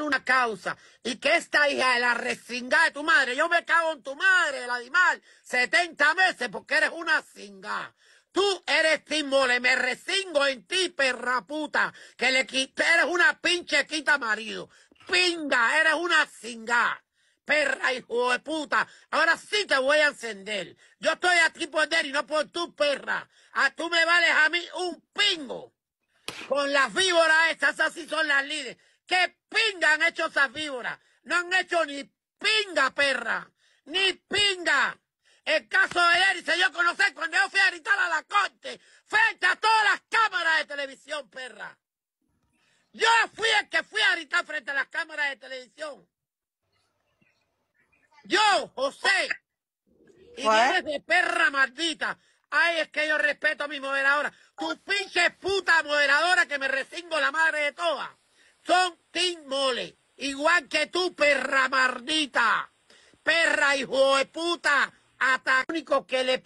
una causa y que esta hija de la resingada de tu madre, yo me cago en tu madre, el animal, 70 meses porque eres una singa Tú eres timole, me resingo en ti, perra puta, que le quité, eres una pinche quita marido. Pinga, eres una singa, Perra, hijo de puta, ahora sí te voy a encender. Yo estoy aquí por él y no por tu perra. A tú me vales a mí un pingo. Con las víboras estas, así son las líderes. ¿Qué pinga han hecho esas víboras? No han hecho ni pinga, perra. Ni pinga. El caso de ayer se dio a conocer cuando yo fui a gritar a la corte frente a todas las cámaras de televisión, perra. Yo fui el que fui a gritar frente a las cámaras de televisión. Yo, José, y eres pues. de perra maldita. Ay, es que yo respeto a mi moderadora. Tu pinche puta moderadora que me resingo la madre de todas son tin Mole, igual que tú, perra mardita, perra hijo de puta, hasta único que le...